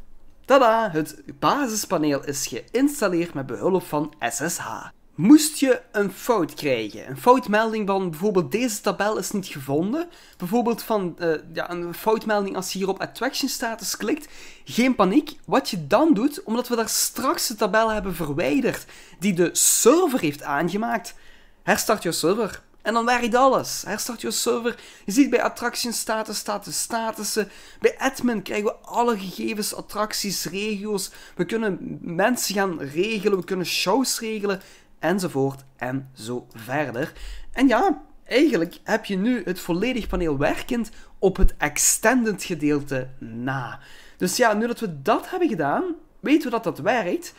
tada, het basispaneel is geïnstalleerd met behulp van SSH. Moest je een fout krijgen, een foutmelding van bijvoorbeeld deze tabel is niet gevonden, bijvoorbeeld van eh, ja, een foutmelding als je hier op Attraction Status klikt, geen paniek. Wat je dan doet, omdat we daar straks de tabel hebben verwijderd die de server heeft aangemaakt, herstart je server. En dan werkt alles. Herstart je server. Je ziet bij attraction status staat de statussen. Bij admin krijgen we alle gegevens, attracties, regio's. We kunnen mensen gaan regelen, we kunnen shows regelen enzovoort en zo verder. En ja, eigenlijk heb je nu het volledig paneel werkend op het extended gedeelte na. Dus ja, nu dat we dat hebben gedaan, weten we dat dat werkt.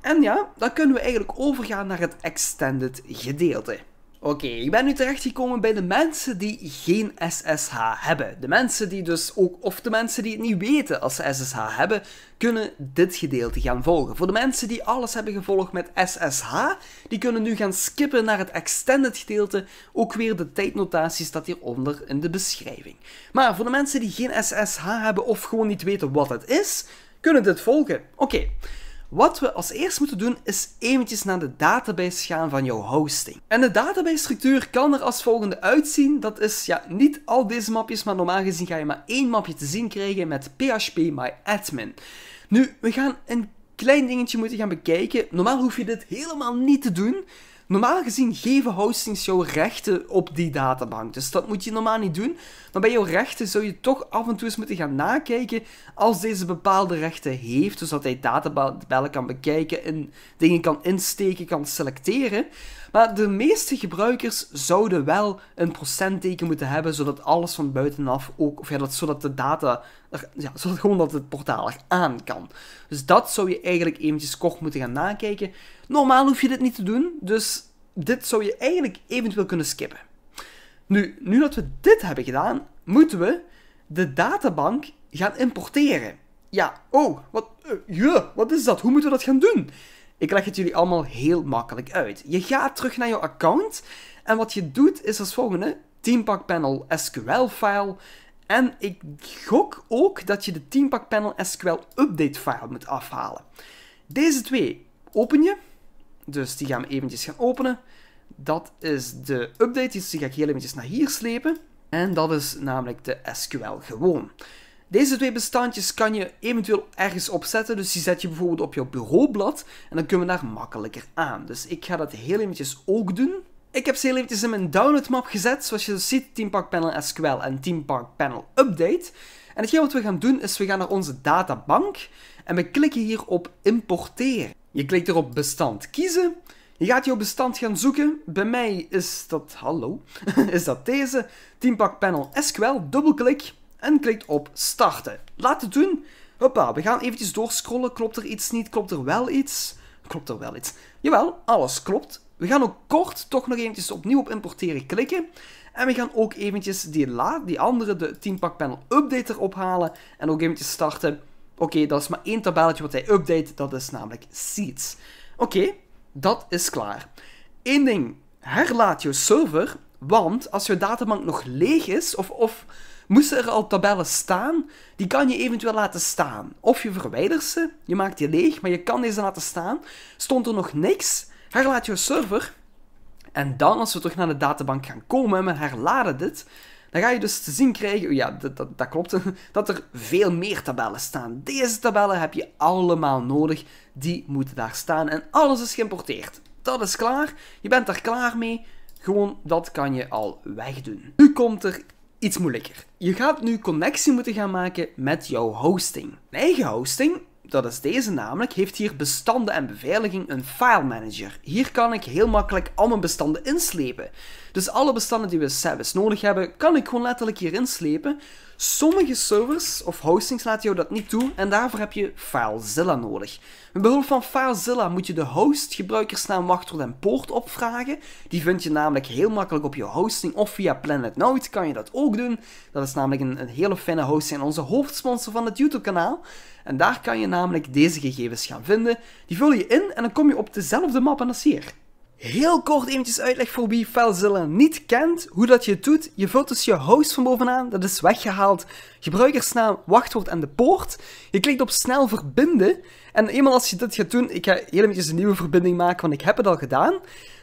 En ja, dan kunnen we eigenlijk overgaan naar het extended gedeelte. Oké, ik ben nu terechtgekomen bij de mensen die geen SSH hebben. De mensen die dus ook, of de mensen die het niet weten als ze SSH hebben, kunnen dit gedeelte gaan volgen. Voor de mensen die alles hebben gevolgd met SSH, die kunnen nu gaan skippen naar het extended gedeelte. Ook weer de tijdnotatie staat hieronder in de beschrijving. Maar voor de mensen die geen SSH hebben of gewoon niet weten wat het is, kunnen dit volgen. Oké. Wat we als eerst moeten doen is eventjes naar de database gaan van jouw hosting. En de database structuur kan er als volgende uitzien. Dat is ja, niet al deze mapjes, maar normaal gezien ga je maar één mapje te zien krijgen met PHP MyAdmin. Nu, we gaan een klein dingetje moeten gaan bekijken. Normaal hoef je dit helemaal niet te doen. Normaal gezien geven hostings jouw rechten op die databank. Dus dat moet je normaal niet doen. Maar bij jouw rechten zou je toch af en toe eens moeten gaan nakijken als deze bepaalde rechten heeft. Dus dat hij databellen kan bekijken en dingen kan insteken, kan selecteren. Maar de meeste gebruikers zouden wel een procentteken moeten hebben, zodat alles van buitenaf ook, of ja, zodat de data, ja, zodat gewoon dat het portaal er aan kan. Dus dat zou je eigenlijk eventjes kort moeten gaan nakijken. Normaal hoef je dit niet te doen, dus dit zou je eigenlijk eventueel kunnen skippen. Nu, nu dat we dit hebben gedaan, moeten we de databank gaan importeren. Ja, oh, wat, uh, wat is dat? Hoe moeten we dat gaan doen? Ik leg het jullie allemaal heel makkelijk uit. Je gaat terug naar jouw account en wat je doet is als volgende: Teampack Panel SQL file. En ik gok ook dat je de Teampack Panel SQL update file moet afhalen. Deze twee open je. Dus die gaan we eventjes gaan openen. Dat is de update, dus die ga ik heel eventjes naar hier slepen. En dat is namelijk de SQL gewoon. Deze twee bestandjes kan je eventueel ergens opzetten, dus die zet je bijvoorbeeld op je bureaublad en dan kunnen we daar makkelijker aan. Dus ik ga dat heel eventjes ook doen. Ik heb ze heel eventjes in mijn downloadmap gezet, zoals je ziet, Teampark Panel SQL en Teampark Panel Update. En hetgeen wat we gaan doen is, we gaan naar onze databank en we klikken hier op importeren. Je klikt erop bestand kiezen je gaat jouw bestand gaan zoeken. Bij mij is dat, hallo, is dat deze. Teampak panel SQL, dubbelklik en klikt op starten. Laat het doen. Hoppa, we gaan eventjes doorscrollen. Klopt er iets niet? Klopt er wel iets? Klopt er wel iets? Jawel, alles klopt. We gaan ook kort toch nog eventjes opnieuw op importeren klikken. En we gaan ook eventjes die, die andere, de teampak panel updater ophalen. En ook eventjes starten. Oké, dat is maar één tabelletje wat hij update. Dat is namelijk seats. Oké, dat is klaar. Eén ding, herlaat je server, want als je databank nog leeg is, of, of moesten er al tabellen staan, die kan je eventueel laten staan. Of je verwijdert ze, je maakt die leeg, maar je kan deze laten staan. Stond er nog niks, herlaat je server. En dan, als we terug naar de databank gaan komen en we herladen dit, dan ga je dus te zien krijgen, ja, dat, dat, dat klopt, dat er veel meer tabellen staan. Deze tabellen heb je allemaal nodig, die moeten daar staan en alles is geïmporteerd. Dat is klaar, je bent daar klaar mee, gewoon dat kan je al wegdoen. Nu komt er iets moeilijker. Je gaat nu connectie moeten gaan maken met jouw hosting. Mijn eigen hosting dat is deze namelijk, heeft hier bestanden en beveiliging een file manager. Hier kan ik heel makkelijk al mijn bestanden inslepen. Dus alle bestanden die we service nodig hebben, kan ik gewoon letterlijk hier inslepen, Sommige servers of hostings laten jou dat niet toe en daarvoor heb je FileZilla nodig. Met behulp van FileZilla moet je de host, gebruikersnaam, wachtwoord en poort opvragen. Die vind je namelijk heel makkelijk op je hosting of via Planet Note kan je dat ook doen. Dat is namelijk een, hele fijne hosting en onze hoofdsponsor van het YouTube kanaal. En daar kan je namelijk deze gegevens gaan vinden. Die vul je in en dan kom je op dezelfde map als hier heel kort eventjes uitleg voor wie Felzilla niet kent. Hoe dat je het doet, je vult dus je host van bovenaan, dat is weggehaald. Gebruikersnaam, wachtwoord en de poort. Je klikt op snel verbinden. En eenmaal als je dit gaat doen, ik ga heel eventjes een nieuwe verbinding maken, want ik heb het al gedaan.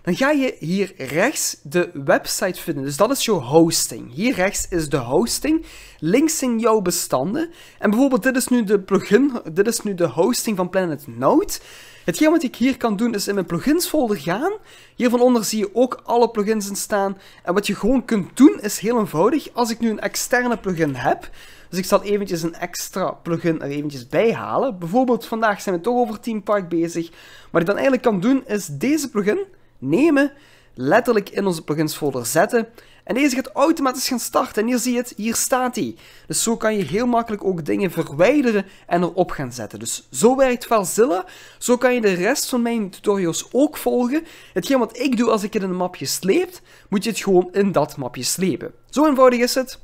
Dan ga je hier rechts de website vinden. Dus dat is jouw hosting. Hier rechts is de hosting. Links zijn jouw bestanden. En bijvoorbeeld dit is nu de plugin, dit is nu de hosting van Planet Note. Hetgeen wat ik hier kan doen is in mijn plugins folder gaan. Hier van onder zie je ook alle plugins in staan. En wat je gewoon kunt doen is heel eenvoudig. Als ik nu een externe plugin heb, dus ik zal eventjes een extra plugin er eventjes bij halen. Bijvoorbeeld vandaag zijn we toch over Team Park bezig. Wat ik dan eigenlijk kan doen is deze plugin nemen, letterlijk in onze plugins folder zetten en deze gaat automatisch gaan starten. En hier zie je het, hier staat hij. Dus zo kan je heel makkelijk ook dingen verwijderen en erop gaan zetten. Dus zo werkt Valzilla. Zo kan je de rest van mijn tutorials ook volgen. Hetgeen wat ik doe als ik in een mapje sleep, moet je het gewoon in dat mapje slepen. Zo eenvoudig is het.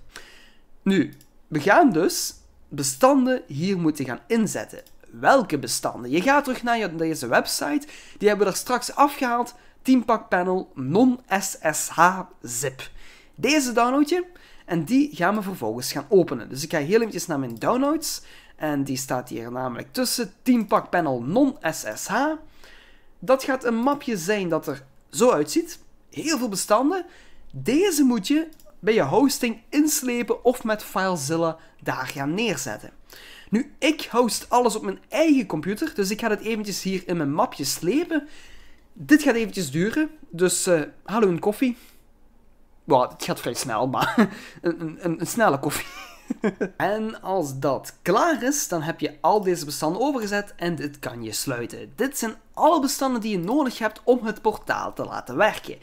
Nu, we gaan dus bestanden hier moeten gaan inzetten. Welke bestanden? Je gaat terug naar deze website. Die hebben we er straks afgehaald. 10 panel non-SSH zip deze downloadje. En die gaan we vervolgens gaan openen. Dus ik ga heel eventjes naar mijn downloads. En die staat hier namelijk tussen. Teampak panel non-SSH. Dat gaat een mapje zijn dat er zo uitziet. Heel veel bestanden. Deze moet je bij je hosting inslepen of met FileZilla daar gaan neerzetten. Nu, ik host alles op mijn eigen computer, dus ik ga het eventjes hier in mijn mapje slepen. Dit gaat eventjes duren, dus uh, hallo een koffie. Well, het gaat vrij snel, maar een, een, een snelle koffie. en als dat klaar is, dan heb je al deze bestanden overgezet en dit kan je sluiten. Dit zijn alle bestanden die je nodig hebt om het portaal te laten werken.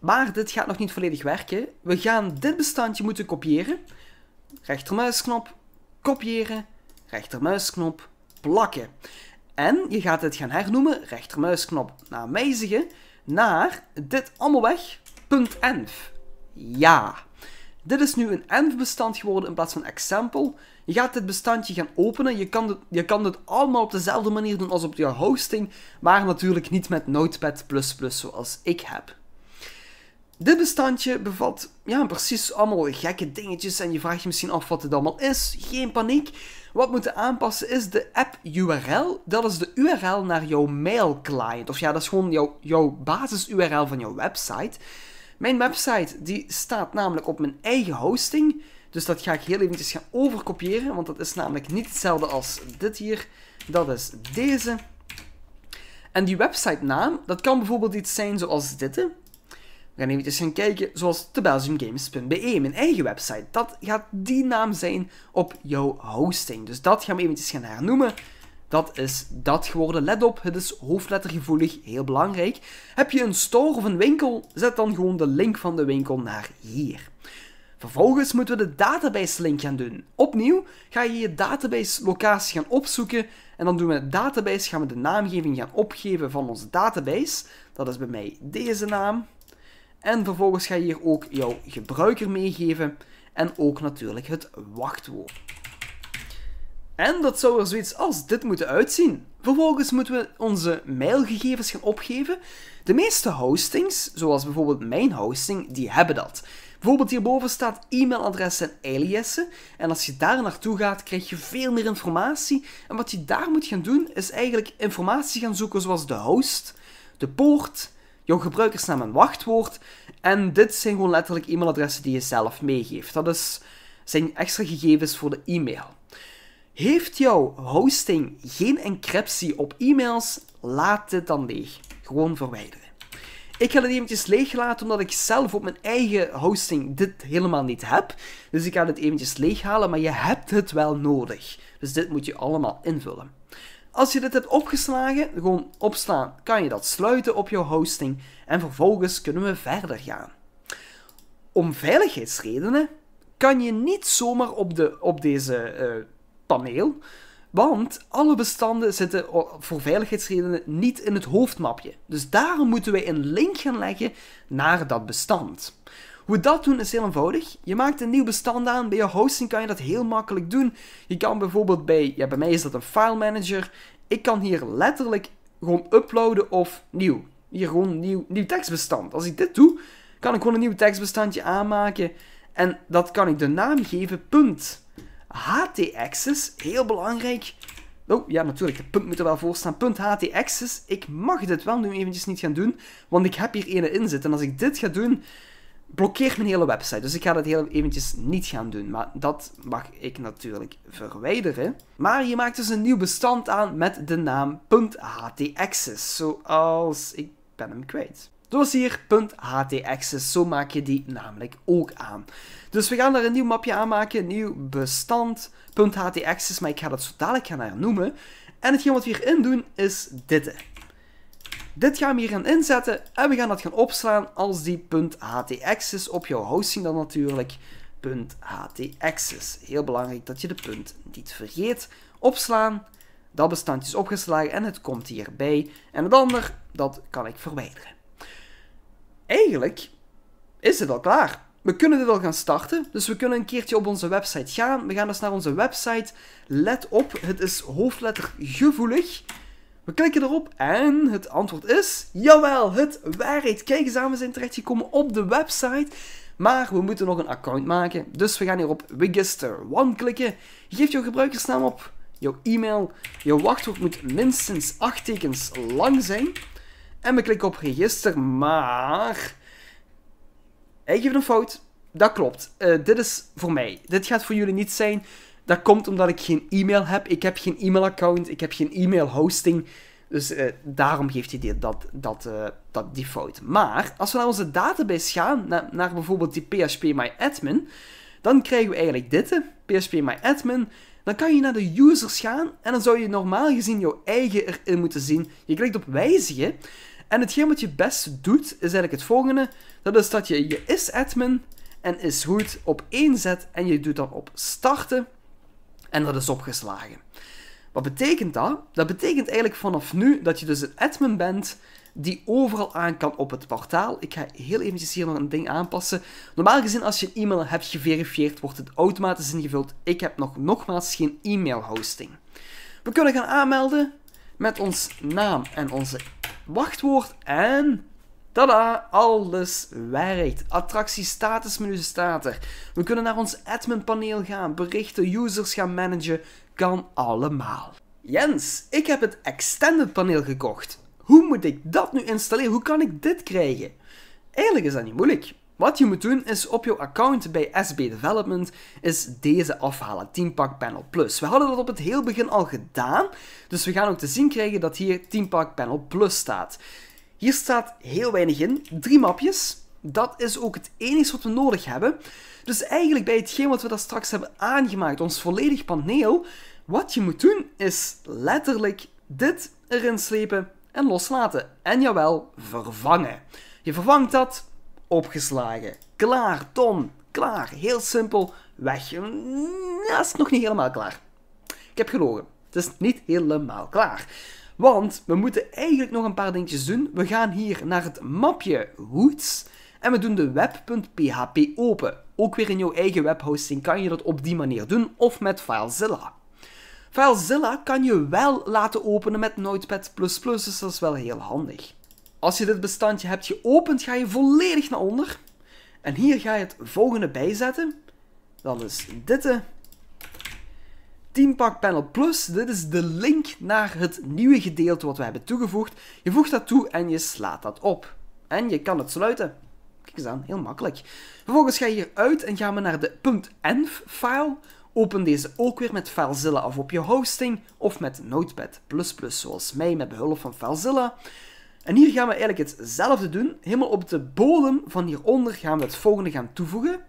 Maar dit gaat nog niet volledig werken. We gaan dit bestandje moeten kopiëren. Rechtermuisknop, kopiëren, rechtermuisknop, plakken. En je gaat dit gaan hernoemen, rechtermuisknop naar wijzigen, naar dit allemaal weg, .env. Ja. Dit is nu een env-bestand geworden in plaats van example. Je gaat dit bestandje gaan openen. Je kan, dit, je kan dit allemaal op dezelfde manier doen als op jouw hosting, maar natuurlijk niet met Notepad++ zoals ik heb. Dit bestandje bevat ja, precies allemaal gekke dingetjes en je vraagt je misschien af wat het allemaal is. Geen paniek. Wat we moeten aanpassen is de app URL. Dat is de URL naar jouw mail client. Of ja, dat is gewoon jouw, jouw basis URL van jouw website. Mijn website die staat namelijk op mijn eigen hosting. Dus dat ga ik heel eventjes gaan overkopiëren, want dat is namelijk niet hetzelfde als dit hier. Dat is deze. En die website naam, dat kan bijvoorbeeld iets zijn zoals dit. We gaan eventjes gaan kijken, zoals thebelgiumgames.be, mijn eigen website. Dat gaat die naam zijn op jouw hosting. Dus dat gaan we eventjes gaan hernoemen. Dat is dat geworden. Let op, het is hoofdlettergevoelig, heel belangrijk. Heb je een store of een winkel, zet dan gewoon de link van de winkel naar hier. Vervolgens moeten we de database link gaan doen. Opnieuw ga je je database locatie gaan opzoeken en dan doen we database, gaan we de naamgeving gaan opgeven van onze database. Dat is bij mij deze naam. En vervolgens ga je hier ook jouw gebruiker meegeven en ook natuurlijk het wachtwoord. En dat zou er zoiets als dit moeten uitzien. Vervolgens moeten we onze mailgegevens gaan opgeven. De meeste hostings, zoals bijvoorbeeld mijn hosting, die hebben dat. Bijvoorbeeld hierboven staat e mailadres en aliasen. En als je daar naartoe gaat, krijg je veel meer informatie. En wat je daar moet gaan doen, is eigenlijk informatie gaan zoeken zoals de host, de poort, jouw gebruikersnaam en wachtwoord. En dit zijn gewoon letterlijk e-mailadressen die je zelf meegeeft. Dat is, zijn extra gegevens voor de e-mail. Heeft jouw hosting geen encryptie op e-mails? Laat het dan leeg. Gewoon verwijderen. Ik ga het eventjes leeg laten omdat ik zelf op mijn eigen hosting dit helemaal niet heb. Dus ik ga het eventjes leeghalen, maar je hebt het wel nodig. Dus dit moet je allemaal invullen. Als je dit hebt opgeslagen, gewoon opslaan, kan je dat sluiten op jouw hosting en vervolgens kunnen we verder gaan. Om veiligheidsredenen kan je niet zomaar op, de, op deze eh, want alle bestanden zitten voor veiligheidsredenen niet in het hoofdmapje. Dus daarom moeten wij een link gaan leggen naar dat bestand. Hoe we dat doen is heel eenvoudig. Je maakt een nieuw bestand aan. Bij je hosting kan je dat heel makkelijk doen. Je kan bijvoorbeeld bij, ja bij mij is dat een file manager. Ik kan hier letterlijk gewoon uploaden of nieuw. Hier gewoon een nieuw, nieuw tekstbestand. Als ik dit doe, kan ik gewoon een nieuw tekstbestandje aanmaken. En dat kan ik de naam geven, htaccess heel belangrijk. Oh, ja, natuurlijk, het punt moet er wel voor staan. Punt Ik mag dit wel nu eventjes niet gaan doen, want ik heb hier ene in zitten. En als ik dit ga doen, blokkeert mijn hele website. Dus ik ga dat heel eventjes niet gaan doen. Maar dat mag ik natuurlijk verwijderen. Maar je maakt dus een nieuw bestand aan met de naam htaccess Zoals ik ben hem kwijt dossier.htx's. Zo maak je die namelijk ook aan. Dus we gaan daar een nieuw mapje aanmaken, nieuw bestand.htx's, maar ik ga dat zo dadelijk gaan hernoemen. En hetgeen wat we hierin doen is dit. Dit gaan we hier gaan inzetten en we gaan dat gaan opslaan als die .htaccess op jouw hosting dan natuurlijk. .htx's. Heel belangrijk dat je de punt niet vergeet. Opslaan, dat bestandje is opgeslagen en het komt hierbij. En het ander, dat kan ik verwijderen eigenlijk is het al klaar. We kunnen dit al gaan starten, dus we kunnen een keertje op onze website gaan. We gaan dus naar onze website. Let op, het is hoofdlettergevoelig. We klikken erop en het antwoord is... Jawel, het waarheid. Kijk eens aan, we zijn terechtgekomen op de website. Maar we moeten nog een account maken. Dus we gaan hier op Register One klikken. Je geeft jouw gebruikersnaam op, jouw e-mail. je wachtwoord moet minstens 8 tekens lang zijn. En we klikken op register, maar... Hij geeft een fout. Dat klopt. Eh, dit is voor mij. Dit gaat voor jullie niet zijn. Dat komt omdat ik geen e-mail heb. Ik heb geen e-mailaccount. Ik heb geen e-mail hosting. Dus eh, daarom geeft hij die, dat, dat, eh, dat, die fout. Maar als we naar onze database gaan, naar, bijvoorbeeld die PHP My Admin, dan krijgen we eigenlijk dit, PHP My Admin. Dan kan je naar de users gaan en dan zou je normaal gezien jouw eigen erin moeten zien. Je klikt op wijzigen. En hetgeen wat je best doet, is eigenlijk het volgende. Dat is dat je je is admin en is goed op één zet en je doet dan op starten. En dat is opgeslagen. Wat betekent dat? Dat betekent eigenlijk vanaf nu dat je dus een admin bent die overal aan kan op het portaal. Ik ga heel eventjes hier nog een ding aanpassen. Normaal gezien, als je e-mail hebt geverifieerd, wordt het automatisch ingevuld. Ik heb nog nogmaals geen e-mail hosting. We kunnen gaan aanmelden met ons naam en onze wachtwoord en Tada, alles werkt. Attractie statusmenu staat er. We kunnen naar ons admin paneel gaan, berichten, users gaan managen. Kan allemaal. Jens, ik heb het extended paneel gekocht. Hoe moet ik dat nu installeren? Hoe kan ik dit krijgen? Eigenlijk is dat niet moeilijk. Wat je moet doen is op jouw account bij SB Development is deze afhalen, Teampack panel plus. We hadden dat op het heel begin al gedaan, dus we gaan ook te zien krijgen dat hier Teampak panel plus staat. Hier staat heel weinig in, drie mapjes. Dat is ook het enige wat we nodig hebben. Dus eigenlijk bij hetgeen wat we daar straks hebben aangemaakt, ons volledig paneel, wat je moet doen is letterlijk dit erin slepen en loslaten. En jawel, vervangen. Je vervangt dat opgeslagen. Klaar, Tom. Klaar. Heel simpel. Weg. Dat mm, is nog niet helemaal klaar. Ik heb gelogen. Het is niet helemaal klaar. Want we moeten eigenlijk nog een paar dingetjes doen. We gaan hier naar het mapje Roots. En we doen de web.php open. Ook weer in jouw eigen webhosting kan je dat op die manier doen. Of met FileZilla. FileZilla kan je wel laten openen met Notepad++, dus dat is wel heel handig. Als je dit bestandje hebt geopend, ga je volledig naar onder. En hier ga je het volgende bijzetten. Dat is dit. 10 panel plus. Dit is de link naar het nieuwe gedeelte wat we hebben toegevoegd. Je voegt dat toe en je slaat dat op. En je kan het sluiten. Kijk eens aan, heel makkelijk. Vervolgens ga je hier uit en gaan we naar de .env-file. Open deze ook weer met FileZilla of op je hosting of met Notepad++ zoals mij met behulp van FileZilla. En hier gaan we eigenlijk hetzelfde doen. Helemaal op de bodem van hieronder gaan we het volgende gaan toevoegen.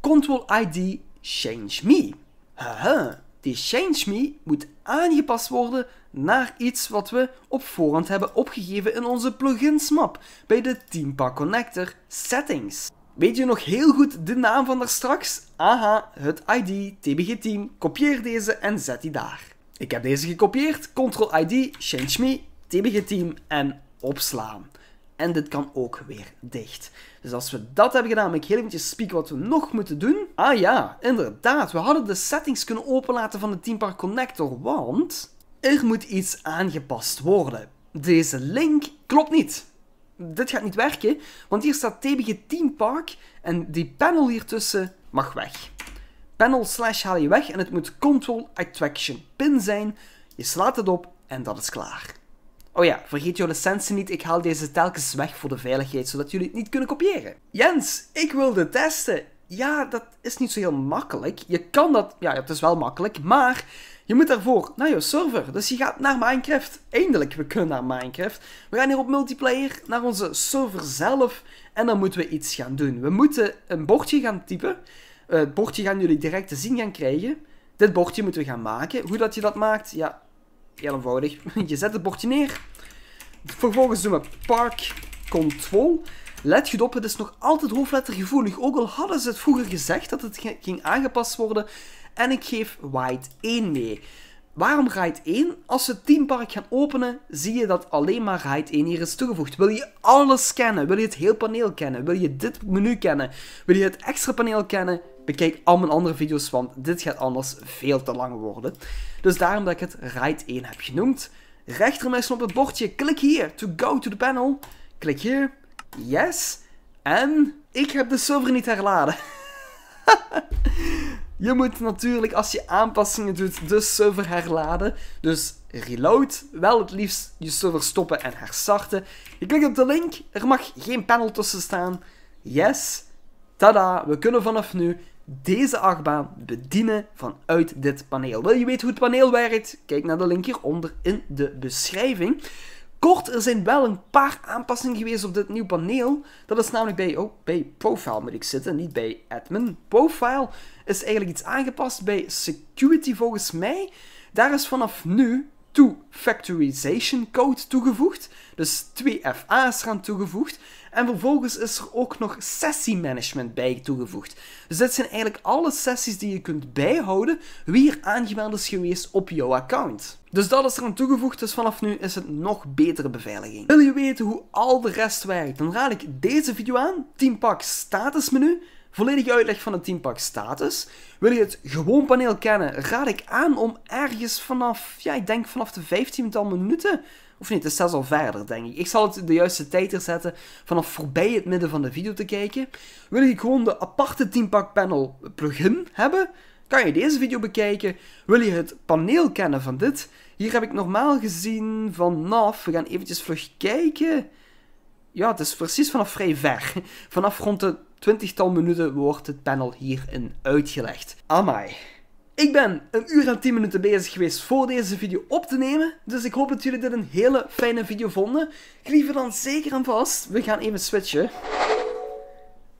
Control ID change me. Haha, die change me moet aangepast worden naar iets wat we op voorhand hebben opgegeven in onze plugins map bij de Teampak Connector settings. Weet je nog heel goed de naam van daar straks? Aha, het ID tbg-team. Kopieer deze en zet die daar. Ik heb deze gekopieerd. Ctrl ID, change me, tbg-team en opslaan. En dit kan ook weer dicht. Dus als we dat hebben gedaan, ben ik heel eventjes spieken wat we nog moeten doen. Ah ja, inderdaad. We hadden de settings kunnen openlaten van de Teampark Connector, want er moet iets aangepast worden. Deze link klopt niet. Dit gaat niet werken, want hier staat TBG Teampark en die panel hier tussen mag weg. Panel slash haal je weg en het moet Control Attraction Pin zijn. Je slaat het op en dat is klaar. Oh ja, vergeet jouw licentie niet, ik haal deze telkens weg voor de veiligheid, zodat jullie het niet kunnen kopiëren. Jens, ik wilde testen. Ja, dat is niet zo heel makkelijk. Je kan dat, ja, het is wel makkelijk, maar je moet daarvoor naar jouw server. Dus je gaat naar Minecraft. Eindelijk, we kunnen naar Minecraft. We gaan hier op multiplayer naar onze server zelf en dan moeten we iets gaan doen. We moeten een bordje gaan typen. Eh, het bordje gaan jullie direct te zien gaan krijgen. Dit bordje moeten we gaan maken. Hoe dat je dat maakt, ja, Heel eenvoudig. Je zet het bordje neer. Vervolgens doen we park control. Let goed op, het is nog altijd hoofdlettergevoelig. Ook al hadden ze het vroeger gezegd dat het ging aangepast worden. En ik geef white 1 mee. Waarom RAID 1? Als we het teampark gaan openen, zie je dat alleen maar Ride 1 hier is toegevoegd. Wil je alles kennen? Wil je het heel paneel kennen? Wil je dit menu kennen? Wil je het extra paneel kennen? bekijk al mijn andere video's, want dit gaat anders veel te lang worden. Dus daarom dat ik het RAID 1 heb genoemd. Rechtermessen op het bordje, klik hier to go to the panel. Klik hier, yes. En ik heb de server niet herladen. je moet natuurlijk als je aanpassingen doet de server herladen. Dus reload, wel het liefst je server stoppen en herstarten. Je klikt op de link, er mag geen panel tussen staan. Yes, tada, we kunnen vanaf nu deze achtbaan bedienen vanuit dit paneel. Wil je weten hoe het paneel werkt? Kijk naar de link hieronder in de beschrijving. Kort, er zijn wel een paar aanpassingen geweest op dit nieuw paneel. Dat is namelijk bij, oh, bij Profile moet ik zitten, niet bij Admin. Profile is eigenlijk iets aangepast bij Security volgens mij. Daar is vanaf nu two factorization code toegevoegd. Dus 2FA is eraan toegevoegd. En vervolgens is er ook nog sessiemanagement bij toegevoegd. Dus dat zijn eigenlijk alle sessies die je kunt bijhouden wie er aangemeld is geweest op jouw account. Dus dat is aan toegevoegd, dus vanaf nu is het nog betere beveiliging. Wil je weten hoe al de rest werkt, dan raad ik deze video aan, Teampak Status menu, volledige uitleg van het teampak status. Wil je het gewoon paneel kennen, raad ik aan om ergens vanaf, ja ik denk vanaf de 15 minuten of niet, het is zelfs al verder, denk ik. Ik zal het de juiste tijd er zetten vanaf voorbij het midden van de video te kijken. Wil je gewoon de aparte Teampak Panel plugin hebben? Kan je deze video bekijken? Wil je het paneel kennen van dit? Hier heb ik normaal gezien vanaf... We gaan eventjes vlug kijken. Ja, het is precies vanaf vrij ver. Vanaf rond de twintigtal minuten wordt het panel hierin uitgelegd. Amai. Ik ben een uur en 10 minuten bezig geweest voor deze video op te nemen. Dus ik hoop dat jullie dit een hele fijne video vonden. Liever dan zeker en vast. We gaan even switchen.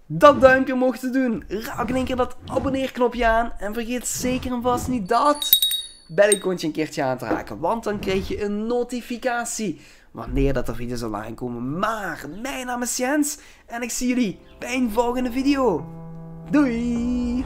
Dat duimpje omhoog te doen. Raak in één keer dat abonneerknopje aan. En vergeet zeker en vast niet dat belletje een keertje aan te raken. Want dan krijg je een notificatie wanneer dat er video's online komen. Maar mijn naam is Jens en ik zie jullie bij een volgende video. Doei!